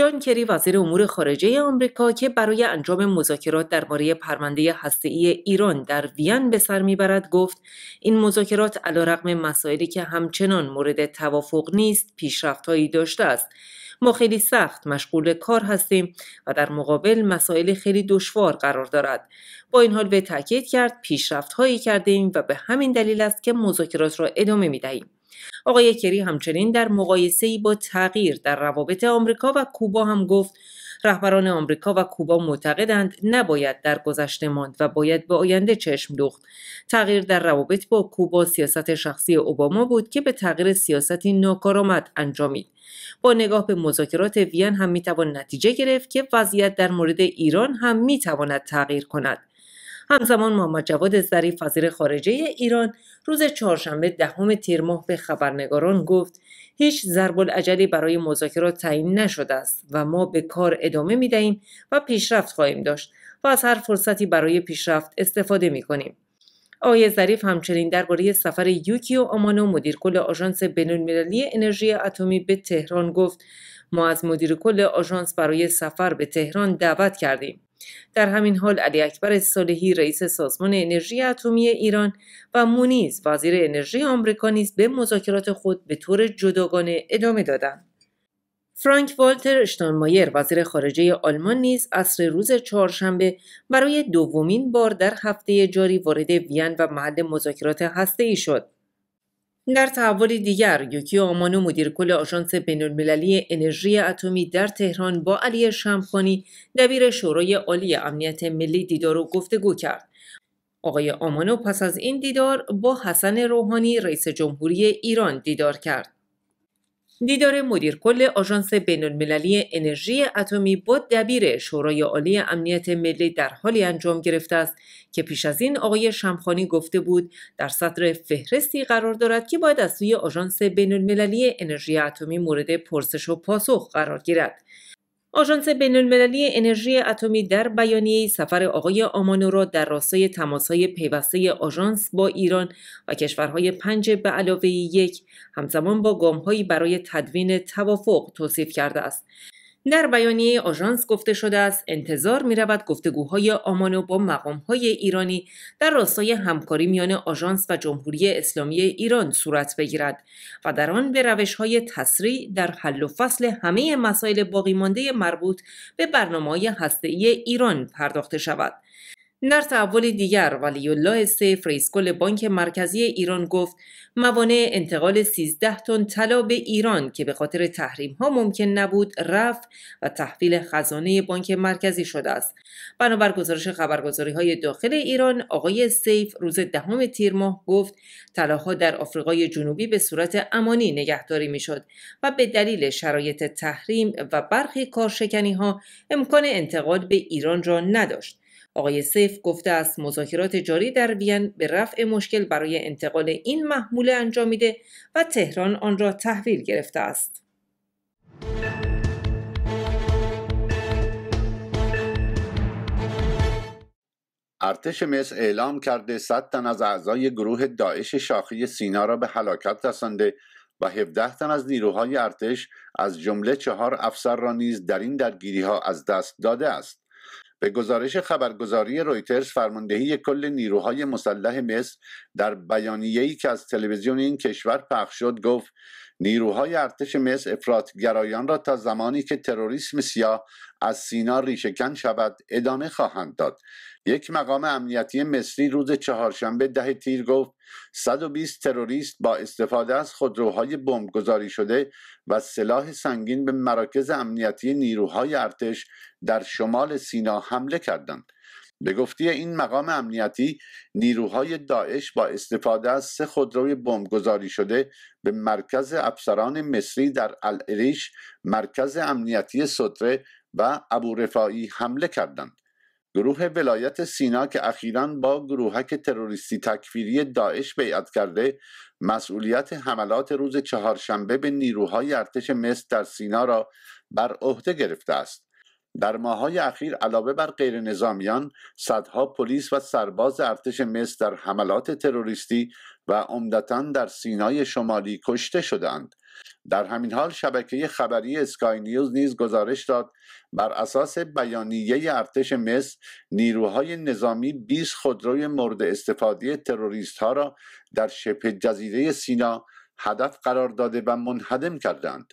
جان کری وزیر امور خارجه آمریکا که برای انجام مذاکرات درباره پرونده هسته‌ای ایران در وین به سر میبرد گفت این مذاکرات علیرغم مسائلی که همچنان مورد توافق نیست پیشرفتهایی داشته است ما خیلی سخت مشغول کار هستیم و در مقابل مسائل خیلی دشوار قرار دارد با این حال به تاکید کرد پیشرفت هایی و به همین دلیل است که مذاکرات را ادامه می دهیم. آقای کری همچنین در مقایسه با تغییر در روابط آمریکا و کوبا هم گفت رهبران آمریکا و کوبا معتقدند نباید در گذشته ماند و باید به آینده چشم دوخت تغییر در روابط با کوبا سیاست شخصی اوباما بود که به تغییر سیاستی ناکارآمد انجامید با نگاه به مذاکرات وین هم میتوان نتیجه گرفت که وضعیت در مورد ایران هم میتواند تغییر کند همزمان محمد جواد ظریف وزیر خارجه ایران روز چهارشنبه دهم تیر ماه به خبرنگاران گفت هیچ ضرب العجلی برای مذاکرات تعیین نشده است و ما به کار ادامه می دهیم و پیشرفت خواهیم داشت و از هر فرصتی برای پیشرفت استفاده می کنیم. آقای ظریف همچنین درباره سفر یوکیو آمانو کل آژانس بین‌المللی انرژی اتمی به تهران گفت ما از کل آژانس برای سفر به تهران دعوت کردیم در همین حال علی اکبر صالحی رئیس سازمان انرژی اتمی ایران و مونیز وزیر انرژی آمریکا نیز به مذاکرات خود به طور جداگانه ادامه دادند فرانک والتر اشتانمایر وزیر خارجه آلمان نیز اصر روز چهارشنبه برای دومین بار در هفته جاری وارد وین و محل مذاکرات هسته ای شد در تحول دیگر یوکی آمانو مدیر کل آژانس المللی انرژی اتمی در تهران با علی شمخانی دبیر شورای عالی امنیت ملی دیدار و گفتگو کرد آقای آمانو پس از این دیدار با حسن روحانی رئیس جمهوری ایران دیدار کرد دیدار مدیر کل آژانس المللی انرژی اتمی با دبیر شورای عالی امنیت ملی در حالی انجام گرفته است که پیش از این آقای شمخانی گفته بود در سطر فهرستی قرار دارد که باید از سوی آژانس المللی انرژی اتمی مورد پرسش و پاسخ قرار گیرد آژانس بینالمللی انرژی اتمی در بیانیه سفر آقای آمانو را در راستای تماسهای پیوسته آژانس با ایران و کشورهای پنج به علاوه یک همزمان با گامهایی برای تدوین توافق توصیف کرده است در بیانیه آژانس گفته شده است انتظار می رود گفتگوهای آمانو با مقامهای ایرانی در راستای همکاری میان آژانس و جمهوری اسلامی ایران صورت بگیرد و در آن به روشهای تسریع در حل و فصل همه مسائل باقی مانده مربوط به برنامه ای ایران پرداخته شود در تحول دیگر ولی الله کل بانک مرکزی ایران گفت موانع انتقال 13 تن طلا به ایران که به خاطر تحریم ها ممکن نبود رفت و تحویل خزانه بانک مرکزی شده است بنابر گزارش خبرگزاری های داخل ایران آقای سیف روز دهم تیر ماه گفت طلاها در آفریقای جنوبی به صورت امانی نگهداری میشد و به دلیل شرایط تحریم و برخی کارشکنی ها امکان انتقال به ایران را نداشت آقای سیف گفته است مذاکرات جاری در وین به رفع مشکل برای انتقال این محموله انجامیده و تهران آن را تحویل گرفته است. ارتش مصر اعلام کرده 100 تن از اعضای گروه داعش شاخی سینا را به هلاکت رسانده و 17 تن از نیروهای ارتش از جمله چهار افسر را نیز در این درگیری ها از دست داده است. به گزارش خبرگزاری رویترز فرماندهی کل نیروهای مسلح مصر در بیانیه‌ای که از تلویزیون این کشور پخش شد گفت نیروهای ارتش مصر گرایان را تا زمانی که تروریسم سیاه از سینا ریشهکن شود ادامه خواهند داد یک مقام امنیتی مصری روز چهارشنبه ده تیر گفت 120 تروریست با استفاده از خودروهای بمبگذاری شده و سلاح سنگین به مراکز امنیتی نیروهای ارتش در شمال سینا حمله کردند به گفتی این مقام امنیتی نیروهای داعش با استفاده از سه خودروی بمبگذاری شده به مرکز افسران مصری در الاریش مرکز امنیتی سطره و رفاعی حمله کردند گروه ولایت سینا که اخیرا با گروهک تروریستی تکفیری داعش بیعت کرده مسئولیت حملات روز چهارشنبه به نیروهای ارتش مصر در سینا را بر عهده گرفته است در ماهای اخیر علاوه بر غیر نظامیان صدها پلیس و سرباز ارتش مصر در حملات تروریستی و عمدتا در سینای شمالی کشته شدند در همین حال شبکه خبری اسکای نیوز نیز گزارش داد بر اساس بیانیه ارتش مصر نیروهای نظامی 20 خودروی مورد استفاده تروریست ها را در شبه جزیره سینا هدف قرار داده و منهدم کردند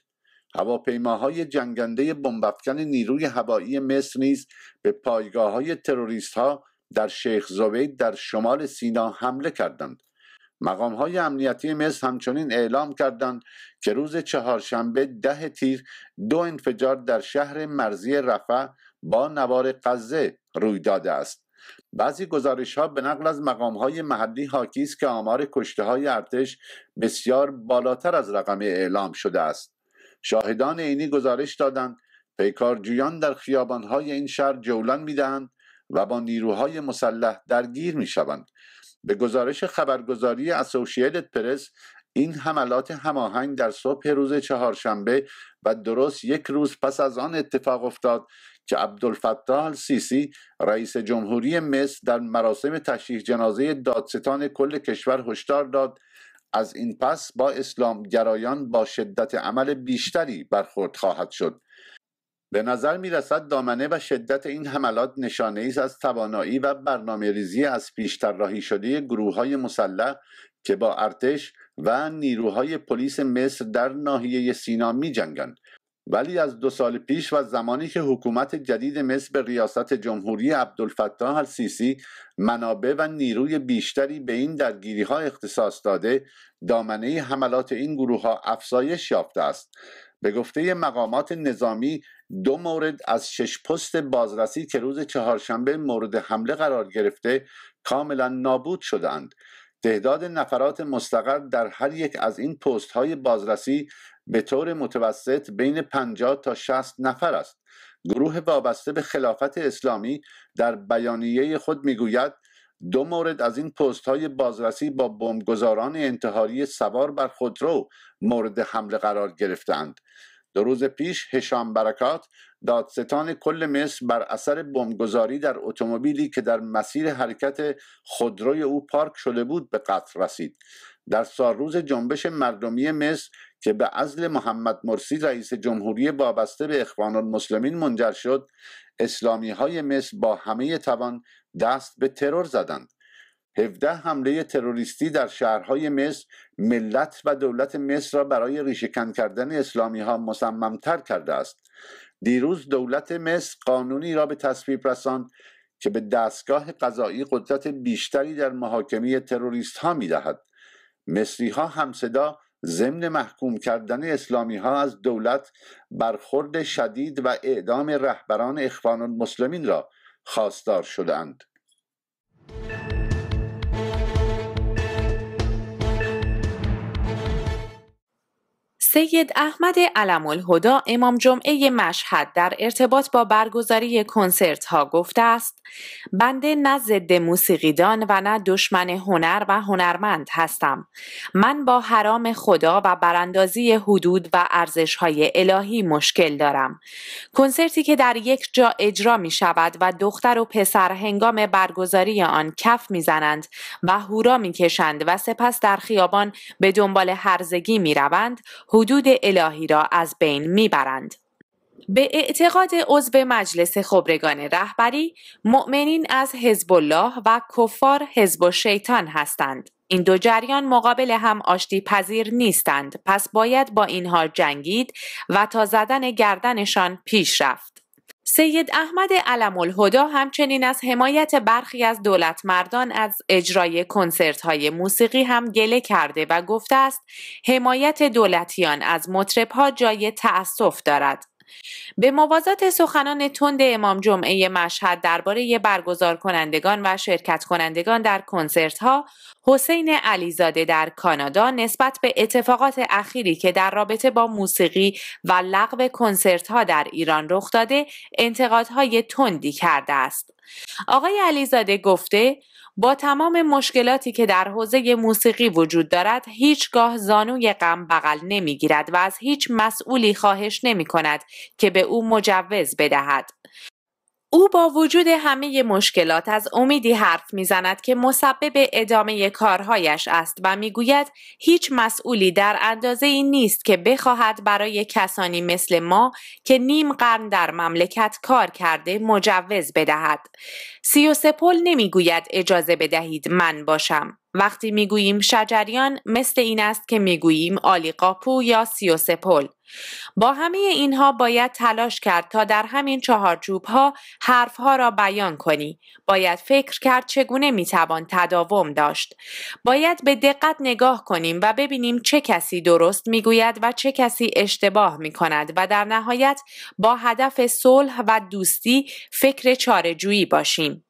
هواپیماهای جنگنده بمبافکن نیروی هوایی مصر نیز به پایگاه های تروریست ها در شیخ زوید در شمال سینا حمله کردند مقام های امنیتی مصر همچنین اعلام کردند که روز چهارشنبه ده تیر دو انفجار در شهر مرزی رفع با نوار قزه روی داده است بعضی گزارش ها به نقل از مقام های محلی حاکی است که آمار کشته های ارتش بسیار بالاتر از رقم اعلام شده است شاهدان عینی گزارش دادند پیکارجویان در های این شهر جولان میدهند و با نیروهای مسلح درگیر شوند. به گزارش خبرگزاری اسوسییتد پرس این حملات هماهنگ در صبح روز چهارشنبه و درست یک روز پس از آن اتفاق افتاد که عبدالفتاح سیسی رئیس جمهوری مصر در مراسم تشریح جنازه دادستان کل کشور هشدار داد از این پس با اسلام گرایان با شدت عمل بیشتری برخورد خواهد شد به نظر می رسد دامنه و شدت این حملات نشانه ای از توانایی و برنامه ریزی از پیشتر راهی شده گروه های مسلح که با ارتش و نیروهای پلیس مصر در ناحیه سینا می جنگند ولی از دو سال پیش و زمانی که حکومت جدید مصر به ریاست جمهوری عبدالفتاح السیسی منابع و نیروی بیشتری به این درگیری ها اختصاص داده دامنه حملات این گروه ها افزایش یافته است به گفته مقامات نظامی دو مورد از شش پست بازرسی که روز چهارشنبه مورد حمله قرار گرفته کاملا نابود شدند تعداد نفرات مستقر در هر یک از این پست های بازرسی به طور متوسط بین 50 تا 60 نفر است گروه وابسته به خلافت اسلامی در بیانیه خود میگوید دو مورد از این پست های بازرسی با بمبگذاران انتحاری سوار بر خودرو مورد حمله قرار گرفتند دو روز پیش هشام برکات دادستان کل مصر بر اثر بمبگذاری در اتومبیلی که در مسیر حرکت خودروی او پارک شده بود به قتل رسید در روز جنبش مردمی مصر که به عزل محمد مرسی رئیس جمهوری وابسته به اخوان المسلمین منجر شد اسلامی های مصر با همه توان دست به ترور زدند 17 حمله تروریستی در شهرهای مصر ملت و دولت مصر را برای ریشهکن کردن اسلامی ها مصممتر کرده است دیروز دولت مصر قانونی را به تصویب رساند که به دستگاه قضایی قدرت بیشتری در محاکمه تروریست ها می دهد مصری ها همصدا ضمن محکوم کردن اسلامی ها از دولت برخورد شدید و اعدام رهبران اخوان المسلمین را خواستار شدند سید احمد علم الهدا امام جمعه مشهد در ارتباط با برگزاری کنسرت ها گفته است بنده نه ضد موسیقیدان و نه دشمن هنر و هنرمند هستم من با حرام خدا و براندازی حدود و ارزش های الهی مشکل دارم کنسرتی که در یک جا اجرا می شود و دختر و پسر هنگام برگزاری آن کف زنند و هورا میکشند و سپس در خیابان به دنبال هرزگی می روند دود الهی را از بین میبرند. به اعتقاد عضو مجلس خبرگان رهبری مؤمنین از حزب الله و کفار حزب و شیطان هستند این دو جریان مقابل هم آشتی پذیر نیستند پس باید با اینها جنگید و تا زدن گردنشان پیش رفت سید احمد علم الهدا همچنین از حمایت برخی از دولت مردان از اجرای کنسرت های موسیقی هم گله کرده و گفته است حمایت دولتیان از مطرب ها جای تأسف دارد. به موازات سخنان تند امام جمعه مشهد درباره برگزار کنندگان و شرکت کنندگان در کنسرت ها حسین علیزاده در کانادا نسبت به اتفاقات اخیری که در رابطه با موسیقی و لغو کنسرت ها در ایران رخ داده انتقادهای تندی کرده است. آقای علیزاده گفته با تمام مشکلاتی که در حوزه موسیقی وجود دارد هیچگاه زانوی غم بغل نمیگیرد و از هیچ مسئولی خواهش نمی کند که به او مجوز بدهد. او با وجود همه مشکلات از امیدی حرف میزند که مسبب ادامه کارهایش است و میگوید هیچ مسئولی در اندازه ای نیست که بخواهد برای کسانی مثل ما که نیم قرن در مملکت کار کرده مجوز بدهد. سیوسپل نمیگوید اجازه بدهید من باشم. وقتی میگوییم شجریان مثل این است که میگوییم آلی قاپو یا سیوسپل پل با همه اینها باید تلاش کرد تا در همین جوب ها حرف ها را بیان کنی باید فکر کرد چگونه میتوان تداوم داشت باید به دقت نگاه کنیم و ببینیم چه کسی درست میگوید و چه کسی اشتباه میکند و در نهایت با هدف صلح و دوستی فکر چارجویی باشیم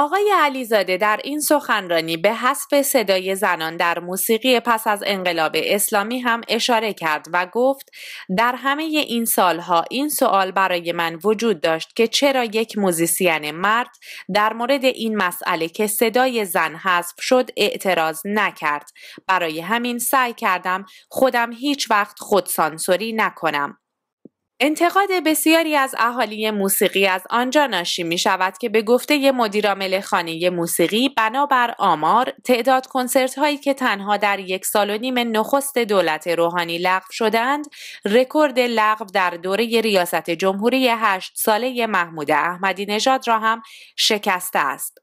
آقای علیزاده در این سخنرانی به حسب صدای زنان در موسیقی پس از انقلاب اسلامی هم اشاره کرد و گفت در همه این سالها این سوال برای من وجود داشت که چرا یک موزیسین مرد در مورد این مسئله که صدای زن حذف شد اعتراض نکرد برای همین سعی کردم خودم هیچ وقت خودسانسوری نکنم انتقاد بسیاری از اهالی موسیقی از آنجا ناشی می شود که به گفته مدیرعامل خانه موسیقی بنابر آمار تعداد کنسرت هایی که تنها در یک سال و نیم نخست دولت روحانی لغو شدند رکورد لغو در دوره ریاست جمهوری هشت ساله محمود احمدی نژاد را هم شکسته است.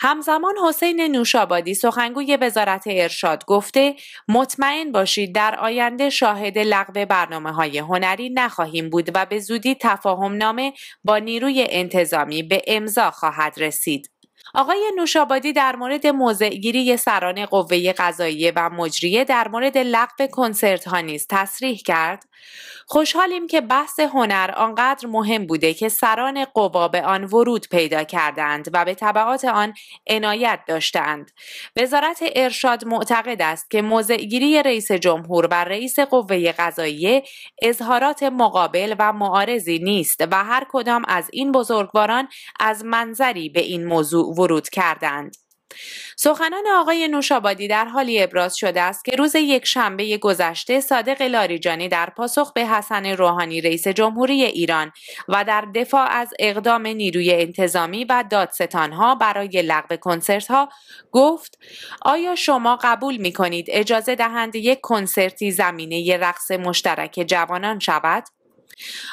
همزمان حسین نوشابادی سخنگوی وزارت ارشاد گفته مطمئن باشید در آینده شاهد لغو برنامه های هنری نخواهیم بود و به زودی تفاهم نامه با نیروی انتظامی به امضا خواهد رسید. آقای نوشابادی در مورد موضعگیری سران قوه قضاییه و مجریه در مورد لغو کنسرت ها نیز تصریح کرد خوشحالیم که بحث هنر آنقدر مهم بوده که سران قوا به آن ورود پیدا کردند و به طبعات آن عنایت داشتند وزارت ارشاد معتقد است که موضعگیری رئیس جمهور و رئیس قوه قضاییه اظهارات مقابل و معارضی نیست و هر کدام از این بزرگواران از منظری به این موضوع ورود ورود کردند. سخنان آقای نوشابادی در حالی ابراز شده است که روز یک شنبه گذشته صادق لاریجانی در پاسخ به حسن روحانی رئیس جمهوری ایران و در دفاع از اقدام نیروی انتظامی و دادستانها برای لغو ها گفت آیا شما قبول می کنید اجازه دهند یک کنسرتی زمینه رقص مشترک جوانان شود؟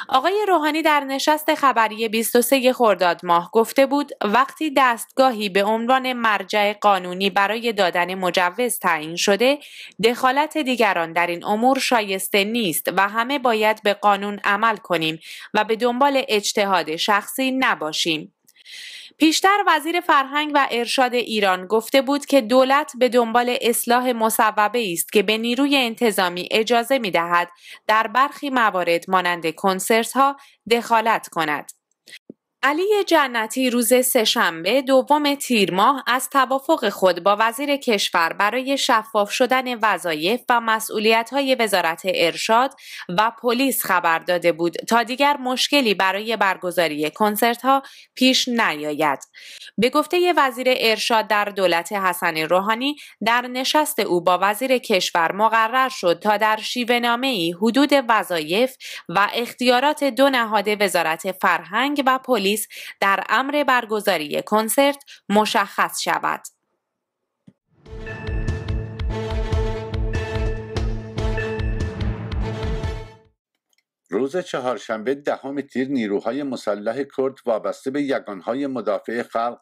آقای روحانی در نشست خبری 23 خرداد ماه گفته بود وقتی دستگاهی به عنوان مرجع قانونی برای دادن مجوز تعیین شده دخالت دیگران در این امور شایسته نیست و همه باید به قانون عمل کنیم و به دنبال اجتهاد شخصی نباشیم پیشتر وزیر فرهنگ و ارشاد ایران گفته بود که دولت به دنبال اصلاح مصوبه است که به نیروی انتظامی اجازه می دهد در برخی موارد مانند کنسرت ها دخالت کند. علی جنتی روز سهشنبه دوم تیر ماه از توافق خود با وزیر کشور برای شفاف شدن وظایف و های وزارت ارشاد و پلیس خبر داده بود تا دیگر مشکلی برای برگزاری کنسرت ها پیش نیاید. به گفته وزیر ارشاد در دولت حسن روحانی در نشست او با وزیر کشور مقرر شد تا در شیوه ای حدود وظایف و اختیارات دو نهاد وزارت فرهنگ و پلیس در امر برگزاری کنسرت مشخص شود. روز چهارشنبه دهم تیر نیروهای مسلح کرد وابسته به یگانهای مدافع خلق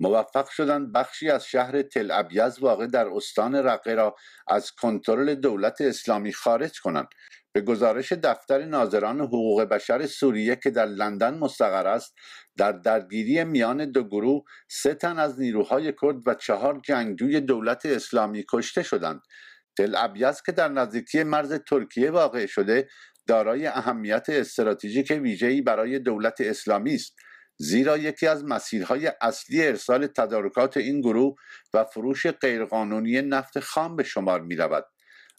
موفق شدند بخشی از شهر تل ابیز واقع در استان رقه را از کنترل دولت اسلامی خارج کنند به گزارش دفتر ناظران حقوق بشر سوریه که در لندن مستقر است در درگیری میان دو گروه سه تن از نیروهای کرد و چهار جنگجوی دولت اسلامی کشته شدند تل ابیز که در نزدیکی مرز ترکیه واقع شده دارای اهمیت استراتژیک ویژه‌ای برای دولت اسلامی است زیرا یکی از مسیرهای اصلی ارسال تدارکات این گروه و فروش غیرقانونی نفت خام به شمار می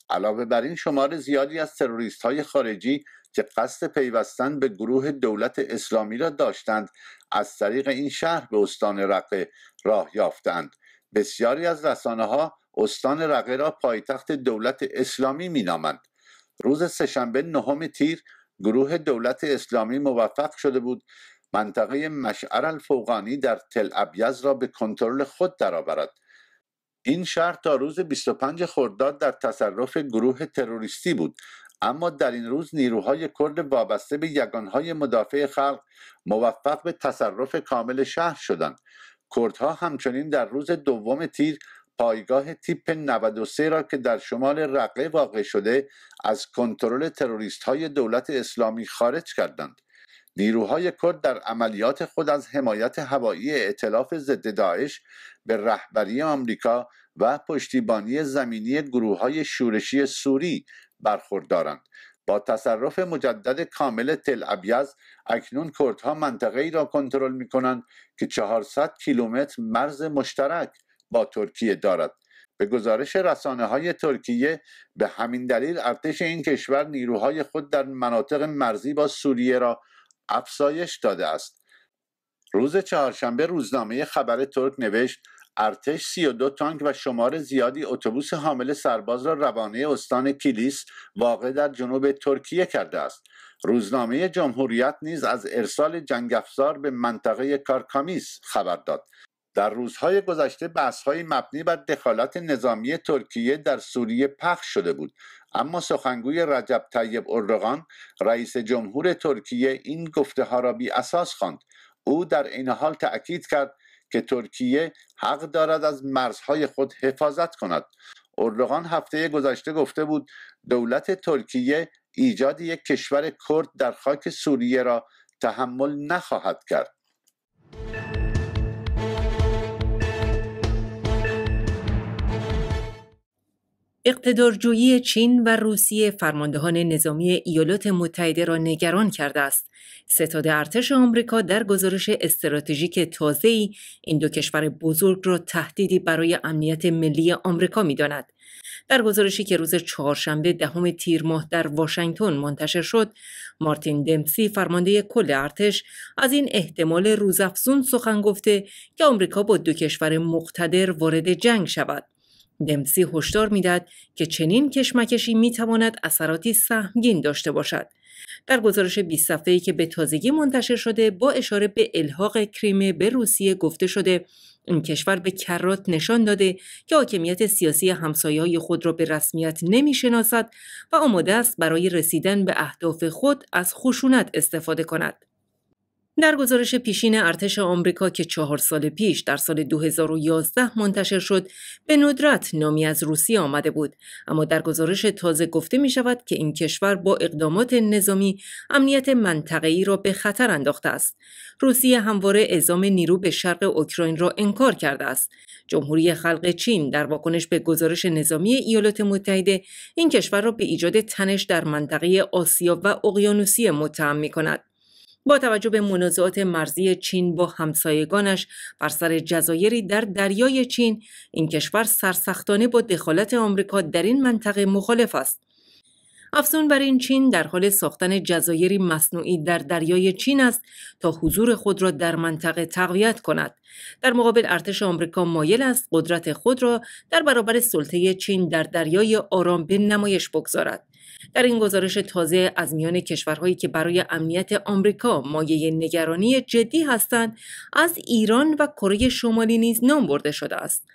علاوه بر این شمار زیادی از تروریست های خارجی که قصد پیوستن به گروه دولت اسلامی را داشتند از طریق این شهر به استان رقه راه یافتند بسیاری از رسانه ها استان رقه را پایتخت دولت اسلامی مینامند روز سهشنبه نهم تیر گروه دولت اسلامی موفق شده بود منطقه مشعر الفوقانی در تل ابیز را به کنترل خود درآورد این شهر تا روز 25 خرداد در تصرف گروه تروریستی بود اما در این روز نیروهای کرد وابسته به یگانهای مدافع خلق موفق به تصرف کامل شهر شدند کردها همچنین در روز دوم تیر پایگاه تیپ 93 را که در شمال رقه واقع شده از کنترل تروریست های دولت اسلامی خارج کردند نیروهای کرد در عملیات خود از حمایت هوایی اطلاف ضد داعش به رهبری آمریکا و پشتیبانی زمینی گروه های شورشی سوری برخوردارند با تصرف مجدد کامل تل ابیز اکنون کردها منطقه ای را کنترل می کنند که 400 کیلومتر مرز مشترک با ترکیه دارد به گزارش رسانه های ترکیه به همین دلیل ارتش این کشور نیروهای خود در مناطق مرزی با سوریه را افزایش داده است روز چهارشنبه روزنامه خبر ترک نوشت ارتش 32 تانک و شمار زیادی اتوبوس حامل سرباز را روانه استان کلیس واقع در جنوب ترکیه کرده است روزنامه جمهوریت نیز از ارسال افزار به منطقه کارکامیس خبر داد در روزهای گذشته های مبنی بر دخالت نظامی ترکیه در سوریه پخش شده بود اما سخنگوی رجب طیب اردوغان رئیس جمهور ترکیه این گفته ها را بی اساس خواند او در این حال تأکید کرد که ترکیه حق دارد از مرزهای خود حفاظت کند اردوغان هفته گذشته گفته بود دولت ترکیه ایجاد یک کشور کرد در خاک سوریه را تحمل نخواهد کرد اقتدارجویی چین و روسیه فرماندهان نظامی ایالات متحده را نگران کرده است. ستاد ارتش آمریکا در گزارش استراتژیک ای این دو کشور بزرگ را تهدیدی برای امنیت ملی آمریکا داند. در گزارشی که روز چهارشنبه دهم تیر ماه در واشنگتن منتشر شد، مارتین دمسی فرمانده کل ارتش از این احتمال روزافزون سخن گفته که آمریکا با دو کشور مقتدر وارد جنگ شود. دمسی هشدار میدهد که چنین کشمکشی میتواند اثراتی سهمگین داشته باشد در گزارش 20 صفحه‌ای که به تازگی منتشر شده با اشاره به الحاق کریمه به روسیه گفته شده این کشور به کرات نشان داده که حاکمیت سیاسی همسایه خود را به رسمیت نمیشناسد و آماده است برای رسیدن به اهداف خود از خشونت استفاده کند. در گزارش پیشین ارتش آمریکا که چهار سال پیش در سال 2011 منتشر شد به ندرت نامی از روسیه آمده بود اما در گزارش تازه گفته می شود که این کشور با اقدامات نظامی امنیت ای را به خطر انداخته است روسیه همواره اعزام نیرو به شرق اوکراین را انکار کرده است جمهوری خلق چین در واکنش به گزارش نظامی ایالات متحده این کشور را به ایجاد تنش در منطقه آسیا و اقیانوسیه متهم می کند با توجه به منازعات مرزی چین با همسایگانش بر سر جزایری در دریای چین این کشور سرسختانه با دخالت آمریکا در این منطقه مخالف است افزون بر این چین در حال ساختن جزایری مصنوعی در دریای چین است تا حضور خود را در منطقه تقویت کند در مقابل ارتش آمریکا مایل است قدرت خود را در برابر سلطه چین در دریای آرام به نمایش بگذارد در این گزارش تازه از میان کشورهایی که برای امنیت آمریکا مایه نگرانی جدی هستند از ایران و کره شمالی نیز نام برده شده است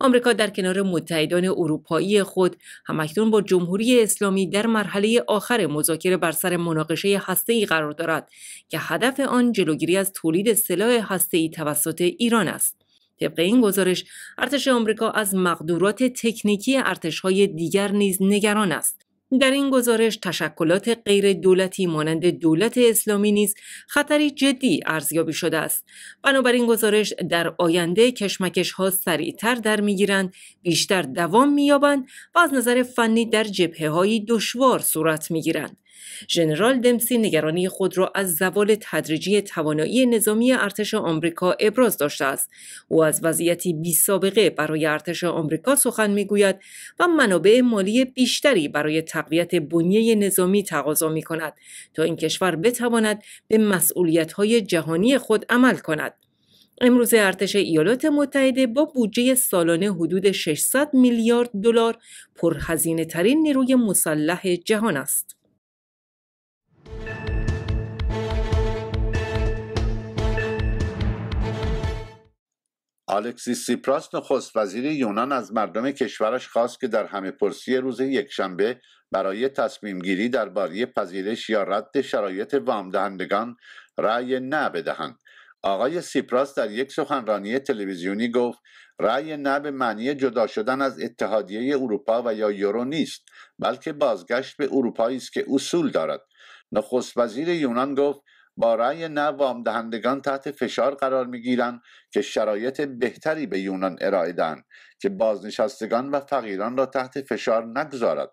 آمریکا در کنار متحدان اروپایی خود همکنون با جمهوری اسلامی در مرحله آخر مذاکره بر سر مناقشه هسته‌ای قرار دارد که هدف آن جلوگیری از تولید سلاح هسته‌ای توسط ایران است طبق این گزارش ارتش آمریکا از مقدورات تکنیکی ارتشهای دیگر نیز نگران است در این گزارش تشکلات غیر دولتی مانند دولت اسلامی نیز خطری جدی ارزیابی شده است بنابراین گزارش در آینده کشمکش ها سریعتر در میگیرند بیشتر دوام مییابند و از نظر فنی در جبهه دشوار صورت میگیرند ژنرال دمسی نگرانی خود را از زوال تدریجی توانایی نظامی ارتش آمریکا ابراز داشته است او از وضعیتی بی سابقه برای ارتش آمریکا سخن میگوید و منابع مالی بیشتری برای تقویت بنیه نظامی تقاضا می کند تا این کشور بتواند به های جهانی خود عمل کند امروز ارتش ایالات متحده با بودجه سالانه حدود 600 میلیارد دلار پرهزینه ترین نیروی مسلح جهان است. آلکسی سیپراس نخست وزیر یونان از مردم کشورش خواست که در همه پرسی روز یکشنبه برای تصمیم گیری درباره پذیرش یا رد شرایط وام دهندگان رأی نه بدهند آقای سیپراس در یک سخنرانی تلویزیونی گفت رأی نه به معنی جدا شدن از اتحادیه اروپا و یا یورو نیست بلکه بازگشت به اروپایی است که اصول دارد نخست وزیر یونان گفت با رأی نه دهندگان تحت فشار قرار میگیرند که شرایط بهتری به یونان ارائه دهند که بازنشستگان و فقیران را تحت فشار نگذارد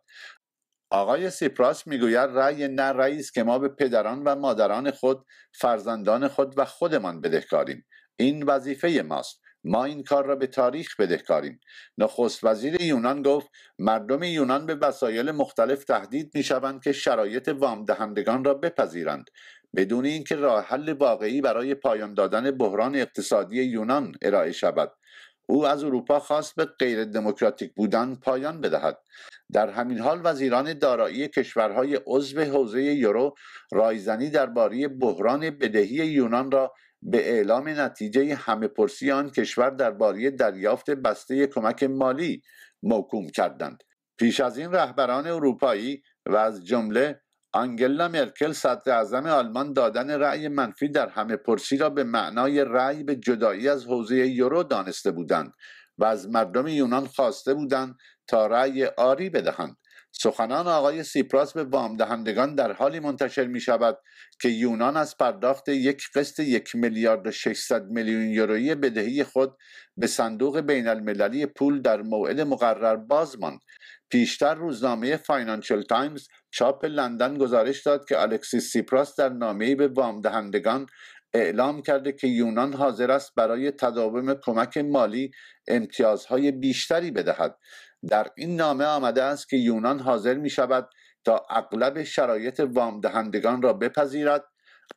آقای سیپراس میگوید رأی نه رأی که ما به پدران و مادران خود فرزندان خود و خودمان بدهکاریم این وظیفه ماست ما این کار را به تاریخ بدهکاریم نخست وزیر یونان گفت مردم یونان به وسایل مختلف تهدید میشوند که شرایط وام دهندگان را بپذیرند بدون اینکه راه حل واقعی برای پایان دادن بحران اقتصادی یونان ارائه شود او از اروپا خواست به غیر دموکراتیک بودن پایان بدهد در همین حال وزیران دارایی کشورهای عضو حوزه یورو رایزنی درباره بحران بدهی یونان را به اعلام نتیجه همه پرسی آن کشور درباره دریافت بسته کمک مالی موکوم کردند پیش از این رهبران اروپایی و از جمله آنگلا مرکل صدر اعظم آلمان دادن رأی منفی در همه پرسی را به معنای رأی به جدایی از حوزه یورو دانسته بودند و از مردم یونان خواسته بودند تا رأی آری بدهند سخنان آقای سیپراس به وامدهندگان در حالی منتشر می شود که یونان از پرداخت یک قسط یک میلیارد و 600 میلیون یورویی بدهی خود به صندوق بین المللی پول در موعد مقرر باز ماند. پیشتر روزنامه فاینانشل تایمز چاپ لندن گزارش داد که الکسیس سیپراس در نامه‌ای به وامدهندگان اعلام کرده که یونان حاضر است برای تداوم کمک مالی امتیازهای بیشتری بدهد در این نامه آمده است که یونان حاضر می شود تا اغلب شرایط وام دهندگان را بپذیرد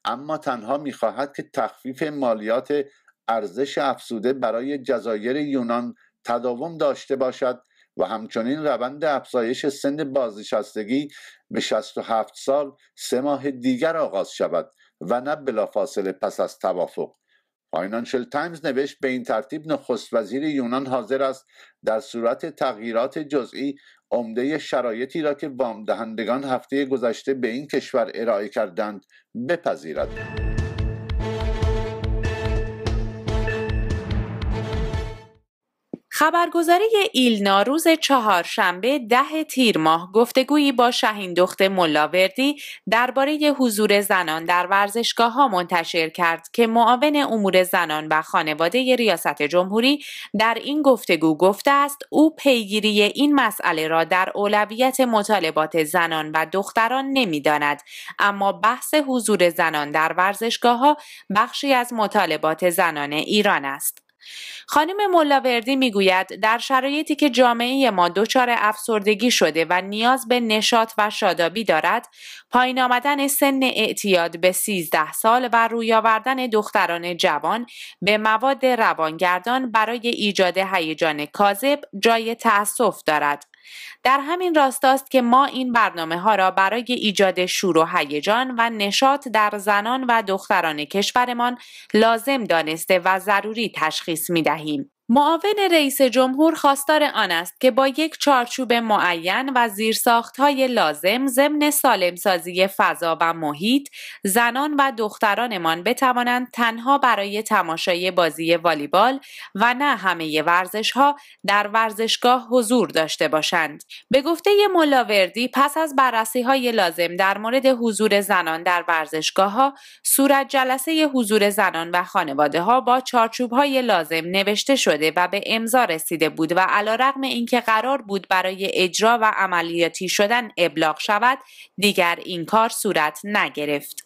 اما تنها می خواهد که تخفیف مالیات ارزش افزوده برای جزایر یونان تداوم داشته باشد و همچنین روند افزایش سن بازنشستگی به 67 سال سه ماه دیگر آغاز شود و نه بلافاصله پس از توافق فاینانشل تایمز نوشت به این ترتیب نخست وزیر یونان حاضر است در صورت تغییرات جزئی عمده شرایطی را که وام دهندگان هفته گذشته به این کشور ارائه کردند بپذیرد خبرگزاری ایلنا روز چهارشنبه ده تیر ماه گفتگویی با شهین دخت ملاوردی درباره حضور زنان در ورزشگاه ها منتشر کرد که معاون امور زنان و خانواده ریاست جمهوری در این گفتگو گفته است او پیگیری این مسئله را در اولویت مطالبات زنان و دختران نمیداند اما بحث حضور زنان در ورزشگاه ها بخشی از مطالبات زنان ایران است خانم ملاوردی میگوید در شرایطی که جامعه ما دچار افسردگی شده و نیاز به نشاط و شادابی دارد پایین آمدن سن اعتیاد به 13 سال و روی آوردن دختران جوان به مواد روانگردان برای ایجاد هیجان کاذب جای تاسف دارد در همین راستاست که ما این برنامه ها را برای ایجاد شور و هیجان و نشاط در زنان و دختران کشورمان لازم دانسته و ضروری تشخیص می دهیم. معاون رئیس جمهور خواستار آن است که با یک چارچوب معین و زیرساختهای لازم ضمن سالمسازی فضا و محیط زنان و دخترانمان بتوانند تنها برای تماشای بازی والیبال و نه همه ورزش ها در ورزشگاه حضور داشته باشند. به گفته ملاوردی پس از بررسی های لازم در مورد حضور زنان در ورزشگاه ها صورت جلسه حضور زنان و خانواده ها با چارچوب های لازم نوشته شد و به امضا رسیده بود و علیرغم اینکه قرار بود برای اجرا و عملیاتی شدن ابلاغ شود دیگر این کار صورت نگرفت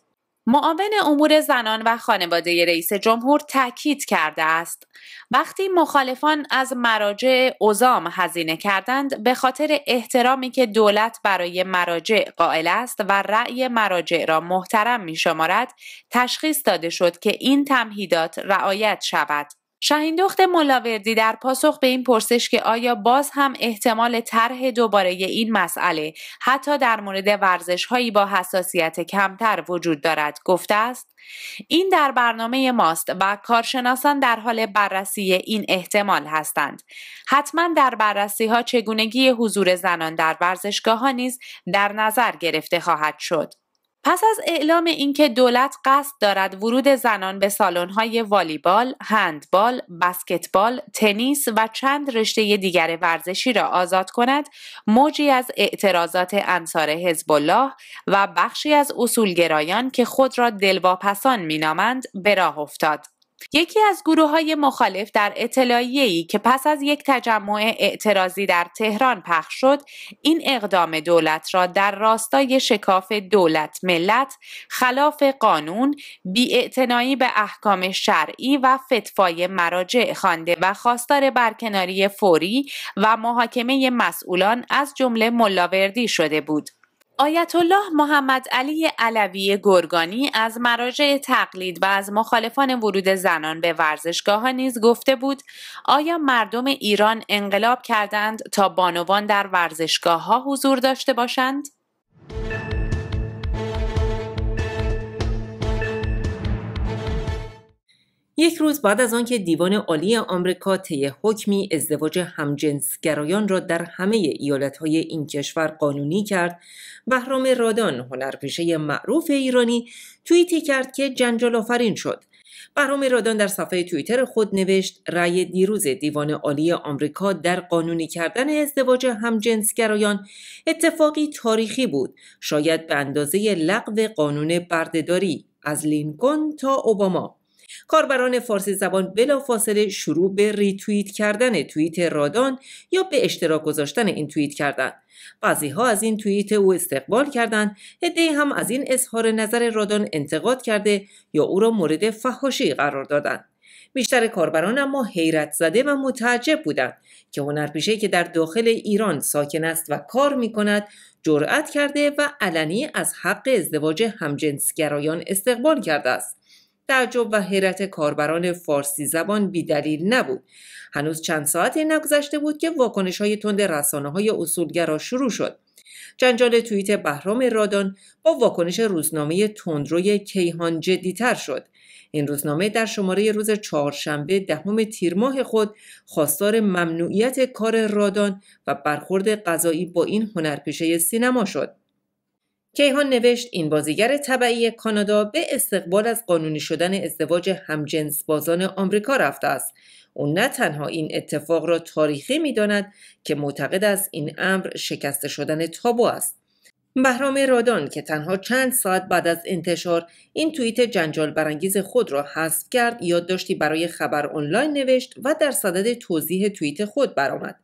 معاون امور زنان و خانواده رئیس جمهور تاکید کرده است وقتی مخالفان از مراجع اوزام هزینه کردند به خاطر احترامی که دولت برای مراجع قائل است و رأی مراجع را محترم می شمارد تشخیص داده شد که این تمهیدات رعایت شود شهیندخت ملاوردی در پاسخ به این پرسش که آیا باز هم احتمال طرح دوباره این مسئله حتی در مورد ورزش هایی با حساسیت کمتر وجود دارد گفته است این در برنامه ماست و کارشناسان در حال بررسی این احتمال هستند حتما در بررسی ها چگونگی حضور زنان در ورزشگاه نیز در نظر گرفته خواهد شد پس از اعلام اینکه دولت قصد دارد ورود زنان به سالن‌های والیبال، هندبال، بسکتبال، تنیس و چند رشته دیگر ورزشی را آزاد کند، موجی از اعتراضات انصار حزب الله و بخشی از اصولگرایان که خود را دلواپسان مینامند به راه افتاد. یکی از گروه های مخالف در اطلاعیه‌ای که پس از یک تجمع اعتراضی در تهران پخش شد این اقدام دولت را در راستای شکاف دولت ملت خلاف قانون بیاعتنایی به احکام شرعی و فتفای مراجع خوانده و خواستار برکناری فوری و محاکمه مسئولان از جمله ملاوردی شده بود آیت الله محمد علی علوی گرگانی از مراجع تقلید و از مخالفان ورود زنان به ورزشگاه نیز گفته بود آیا مردم ایران انقلاب کردند تا بانوان در ورزشگاه ها حضور داشته باشند؟ یک روز بعد از آنکه دیوان عالی آمریکا طی حکمی ازدواج همجنسگرایان را در همه ایالتهای این کشور قانونی کرد بهرام رادان هنرپیشه معروف ایرانی توییتی کرد که جنجال آفرین شد بهرام رادان در صفحه توییتر خود نوشت رأی دیروز دیوان عالی آمریکا در قانونی کردن ازدواج همجنسگرایان اتفاقی تاریخی بود شاید به اندازه لغو قانون بردهداری از لینکن تا اوباما کاربران فارسی زبان بلافاصله شروع به ریتوییت کردن توییت رادان یا به اشتراک گذاشتن این توییت کردند بعضی ها از این توییت او استقبال کردند هده هم از این اظهار نظر رادان انتقاد کرده یا او را مورد فحاشی قرار دادند بیشتر کاربران اما حیرت زده و متعجب بودند که هنرپیشه که در داخل ایران ساکن است و کار می کند جرأت کرده و علنی از حق ازدواج همجنسگرایان استقبال کرده است تعجب و حیرت کاربران فارسی زبان بیدلیل نبود هنوز چند ساعتی نگذشته بود که واکنش های تند رسانه های اصولگرا شروع شد جنجال توییت بهرام رادان با واکنش روزنامه تندروی کیهان جدیتر شد این روزنامه در شماره روز چهارشنبه دهم تیر ماه خود خواستار ممنوعیت کار رادان و برخورد قضایی با این هنرپیشه سینما شد کیهان نوشت این بازیگر طبعی کانادا به استقبال از قانونی شدن ازدواج همجنس بازان آمریکا رفته است او نه تنها این اتفاق را تاریخی میداند که معتقد است این امر شکسته شدن تابو است بهرام رادان که تنها چند ساعت بعد از انتشار این توییت جنجال برانگیز خود را حذف کرد یادداشتی برای خبر آنلاین نوشت و در صدد توضیح توییت خود برآمد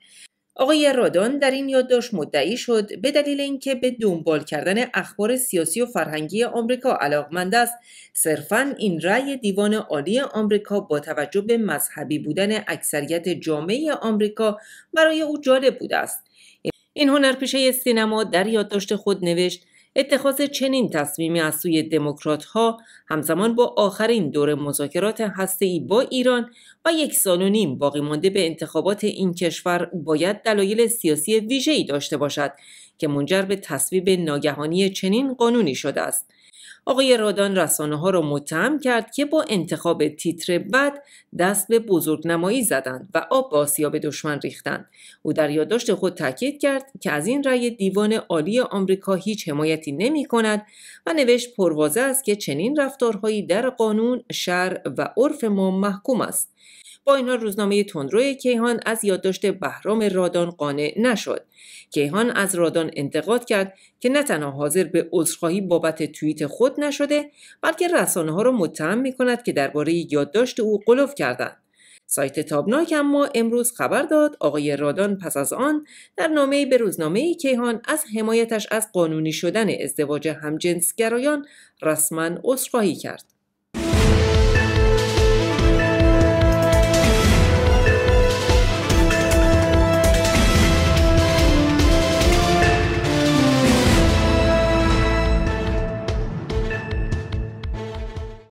آقای رادان در این یادداشت مدعی شد به دلیل اینکه به دنبال کردن اخبار سیاسی و فرهنگی آمریکا علاقمند است صرفا این رأی دیوان عالی آمریکا با توجه به مذهبی بودن اکثریت جامعه آمریکا برای او جالب بوده است این هنرپیشه سینما در یادداشت خود نوشت اتخاذ چنین تصمیمی از سوی دموکرات ها همزمان با آخرین دور مذاکرات هسته‌ای با ایران و یک سال و نیم باقی مانده به انتخابات این کشور باید دلایل سیاسی ویژه‌ای داشته باشد که منجر به تصویب ناگهانی چنین قانونی شده است آقای رادان رسانه ها را متهم کرد که با انتخاب تیتر بد دست به بزرگ نمایی زدند و آب به آسیاب دشمن ریختند. او در یادداشت خود تاکید کرد که از این رأی دیوان عالی آمریکا هیچ حمایتی نمی کند و نوشت پروازه است که چنین رفتارهایی در قانون، شر و عرف ما محکوم است. با اینا روزنامه تندروی کیهان از یادداشت بهرام رادان قانع نشد کیهان از رادان انتقاد کرد که نه تنها حاضر به عذرخواهی بابت توییت خود نشده بلکه رسانه ها را متهم می کند که درباره یادداشت او قلف کردند سایت تابناک اما امروز خبر داد آقای رادان پس از آن در نامه به روزنامه کیهان از حمایتش از قانونی شدن ازدواج همجنسگرایان رسما عذرخواهی کرد